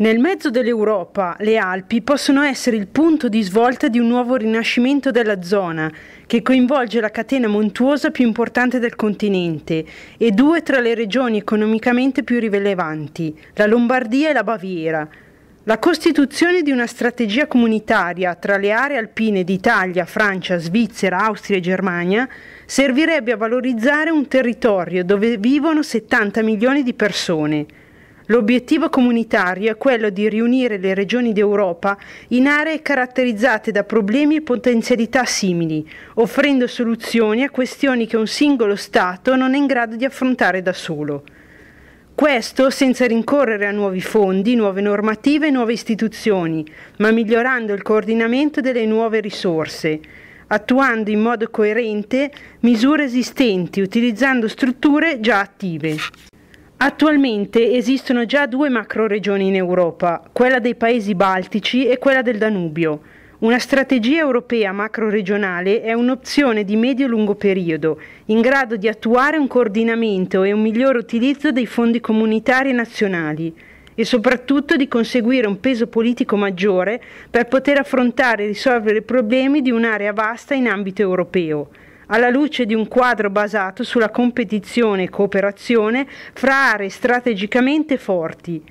Nel mezzo dell'Europa, le Alpi possono essere il punto di svolta di un nuovo rinascimento della zona, che coinvolge la catena montuosa più importante del continente e due tra le regioni economicamente più rilevanti, la Lombardia e la Baviera. La costituzione di una strategia comunitaria tra le aree alpine d'Italia, Francia, Svizzera, Austria e Germania servirebbe a valorizzare un territorio dove vivono 70 milioni di persone. L'obiettivo comunitario è quello di riunire le regioni d'Europa in aree caratterizzate da problemi e potenzialità simili, offrendo soluzioni a questioni che un singolo Stato non è in grado di affrontare da solo. Questo senza rincorrere a nuovi fondi, nuove normative e nuove istituzioni, ma migliorando il coordinamento delle nuove risorse, attuando in modo coerente misure esistenti, utilizzando strutture già attive. Attualmente esistono già due macroregioni in Europa, quella dei paesi baltici e quella del Danubio. Una strategia europea macroregionale è un'opzione di medio-lungo periodo, in grado di attuare un coordinamento e un migliore utilizzo dei fondi comunitari e nazionali e soprattutto di conseguire un peso politico maggiore per poter affrontare e risolvere i problemi di un'area vasta in ambito europeo alla luce di un quadro basato sulla competizione e cooperazione fra aree strategicamente forti.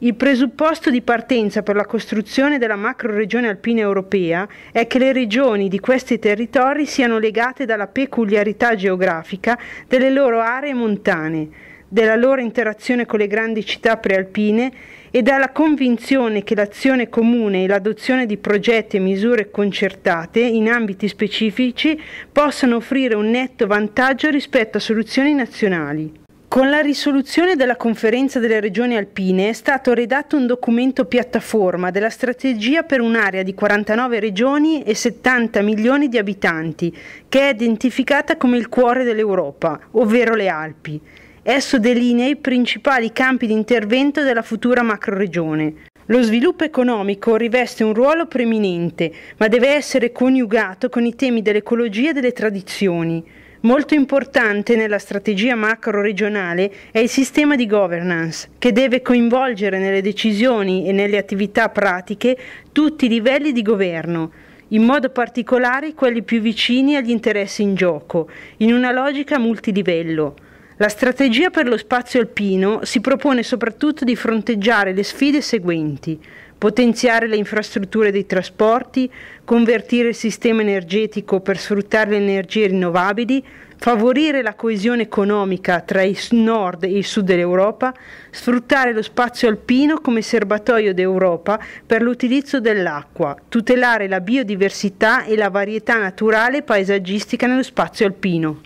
Il presupposto di partenza per la costruzione della macroregione alpina europea è che le regioni di questi territori siano legate dalla peculiarità geografica delle loro aree montane della loro interazione con le grandi città prealpine e dalla convinzione che l'azione comune e l'adozione di progetti e misure concertate in ambiti specifici possano offrire un netto vantaggio rispetto a soluzioni nazionali. Con la risoluzione della conferenza delle regioni alpine è stato redatto un documento piattaforma della strategia per un'area di 49 regioni e 70 milioni di abitanti, che è identificata come il cuore dell'Europa, ovvero le Alpi. Esso delinea i principali campi di intervento della futura macroregione. Lo sviluppo economico riveste un ruolo preminente, ma deve essere coniugato con i temi dell'ecologia e delle tradizioni. Molto importante nella strategia macro-regionale è il sistema di governance, che deve coinvolgere nelle decisioni e nelle attività pratiche tutti i livelli di governo, in modo particolare quelli più vicini agli interessi in gioco, in una logica multilivello. La strategia per lo spazio alpino si propone soprattutto di fronteggiare le sfide seguenti potenziare le infrastrutture dei trasporti, convertire il sistema energetico per sfruttare le energie rinnovabili, favorire la coesione economica tra il nord e il sud dell'Europa, sfruttare lo spazio alpino come serbatoio d'Europa per l'utilizzo dell'acqua, tutelare la biodiversità e la varietà naturale e paesaggistica nello spazio alpino.